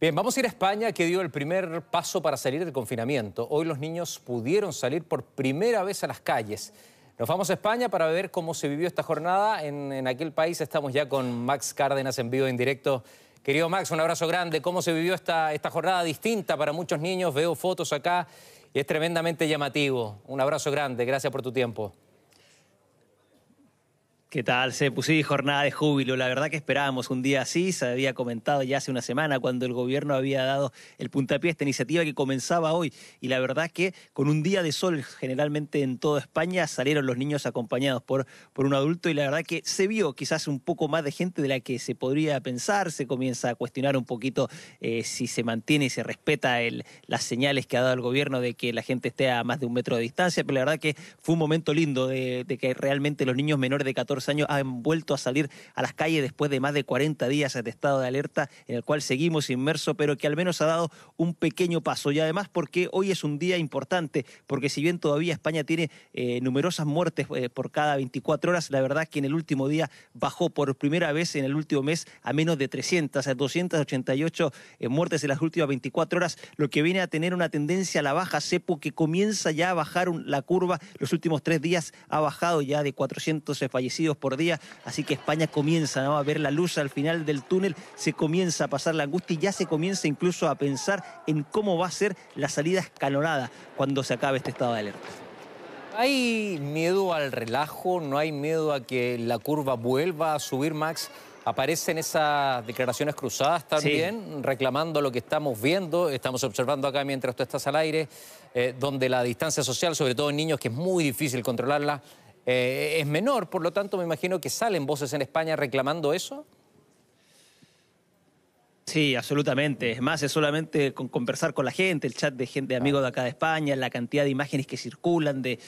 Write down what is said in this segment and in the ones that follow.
Bien, vamos a ir a España, que dio el primer paso para salir del confinamiento. Hoy los niños pudieron salir por primera vez a las calles. Nos vamos a España para ver cómo se vivió esta jornada. En, aquel país estamos ya con Max Cárdenas en vivo, en directo. Querido Max, un abrazo grande. ¿Cómo se vivió esta jornada distinta para muchos niños? Veo fotos acá y es tremendamente llamativo. Un abrazo grande. Gracias por tu tiempo. ¿Qué tal, Se Sí, jornada de júbilo. La verdad que esperábamos un día así. Se había comentado ya hace una semana cuando el gobierno había dado el puntapié a esta iniciativa que comenzaba hoy. Y la verdad que con un día de sol, generalmente en toda España, salieron los niños acompañados por, por un adulto. Y la verdad que se vio quizás un poco más de gente de la que se podría pensar. Se comienza a cuestionar un poquito eh, si se mantiene y se respeta las señales que ha dado el gobierno de que la gente esté a más de un metro de distancia. Pero la verdad que fue un momento lindo de, de que realmente los niños menores de 14 años han vuelto a salir a las calles después de más de 40 días de estado de alerta en el cual seguimos inmersos, pero que al menos ha dado un pequeño paso. Y además porque hoy es un día importante, porque si bien todavía España tiene eh, numerosas muertes eh, por cada 24 horas, la verdad que en el último día bajó por primera vez en el último mes a menos de 300, a 288 eh, muertes en las últimas 24 horas, lo que viene a tener una tendencia a la baja, sepo que comienza ya a bajar la curva. Los últimos tres días ha bajado ya de 400 fallecidos por día. Así que España comienza a ver la luz al final del túnel, se comienza a pasar la angustia y ya se comienza incluso a pensar en cómo va a ser la salida escalonada cuando se acabe este estado de alerta. ¿Hay miedo al relajo? ¿No hay miedo a que la curva vuelva a subir, Max? aparecen esas declaraciones cruzadas también, reclamando lo que estamos viendo, estamos observando acá mientras tú estás al aire, eh, donde la distancia social, sobre todo en niños, que es muy difícil controlarla, eh, es menor, por lo tanto me imagino que salen voces en España reclamando eso. Sí, absolutamente. Es más, es solamente con conversar con la gente, el chat de gente, amigos de acá de España, la cantidad de imágenes que circulan de,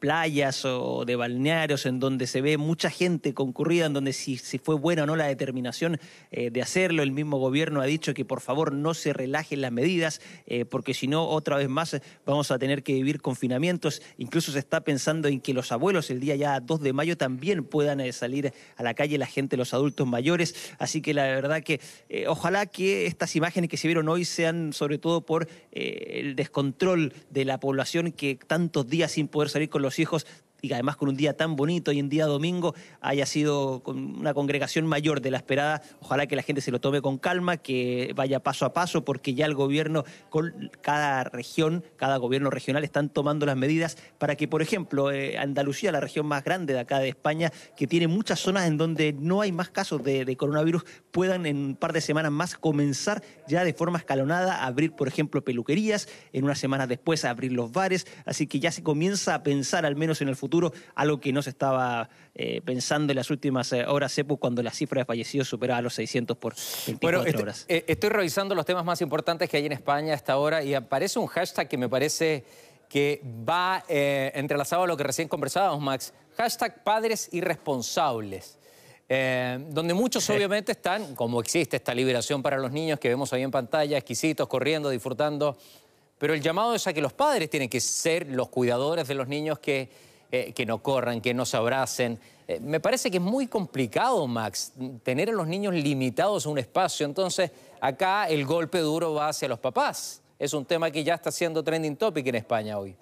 playas o de balnearios en donde se ve mucha gente concurrida, en donde si, si fue buena o no la determinación eh, de hacerlo. El mismo gobierno ha dicho que por favor no se relajen las medidas, eh, porque si no, otra vez más eh, vamos a tener que vivir confinamientos. Incluso se está pensando en que los abuelos el día ya 2 de mayo también puedan salir a la calle, la gente, los adultos mayores. Así que la verdad que ojalá ojalá que estas imágenes que se vieron hoy sean sobre todo por eh, el descontrol de la población que tantos días sin poder salir con los hijos y además con un día tan bonito y en día domingo haya sido una congregación mayor de la esperada. Ojalá que la gente se lo tome con calma, que vaya paso a paso, porque ya el gobierno, con cada región, cada gobierno regional están tomando las medidas para que, por ejemplo, eh, Andalucía, la región más grande de acá de España, que tiene muchas zonas en donde no hay más casos de, de coronavirus, puedan en un par de semanas más comenzar ya de forma escalonada a abrir, por ejemplo, peluquerías, en unas semanas después a abrir los bares, así que ya se comienza a pensar al menos en el futuro algo que no se estaba eh, pensando en las últimas eh, horas, Cepu cuando la cifra de fallecidos superaba los 600 por 24 este, horas. Eh, estoy revisando los temas más importantes que hay en España a esta hora... y aparece un hashtag que me parece que va entrelazado a lo que recién conversábamos, Max, hashtag padres irresponsables. donde muchos obviamente están, como existe esta liberación para los niños que vemos ahí en pantalla, exquisitos, corriendo, disfrutando, pero el llamado es a que los padres tienen que ser los cuidadores de los niños que eh, que no corran, que no se abracen. Eh, me parece que es muy complicado, Max, tener a los niños limitados a un espacio. Entonces, acá el golpe duro va hacia los papás. Es un tema que ya está siendo trending topic en España hoy.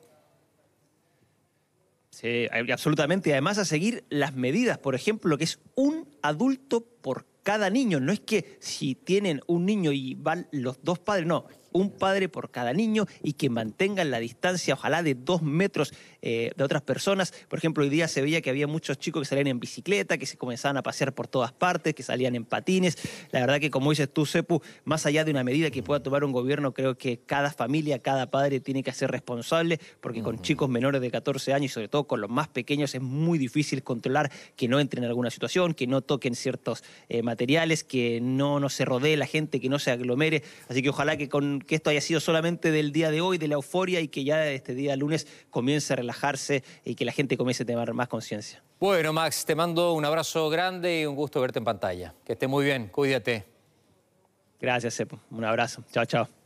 Sí, absolutamente. Además, a seguir las medidas, por ejemplo, que es un adulto por cada niño. No es que si tienen un niño y van los dos padres, no un padre por cada niño y que mantengan la distancia, ojalá de dos metros eh, de otras personas. Por ejemplo, hoy día se veía que había muchos chicos que salían en bicicleta, que se comenzaban a pasear por todas partes, que salían en patines. La verdad que, como dices tú, Sepu, más allá de una medida que pueda tomar un gobierno, creo que cada familia, cada padre tiene que ser responsable, porque con chicos menores de 14 años y sobre todo con los más pequeños es muy difícil controlar que no entren en alguna situación, que no toquen ciertos eh, materiales, que no, no se rodee la gente, que no se aglomere. Así que ojalá que con, que esto haya sido solamente del día de hoy, de la euforia, y que ya este día lunes comience a relajarse y que la gente comience a tener más conciencia. Bueno, Max, te mando un abrazo grande y un gusto verte en pantalla. Que esté muy bien, cuídate. Gracias, Sepo. Un abrazo. Chao, chao.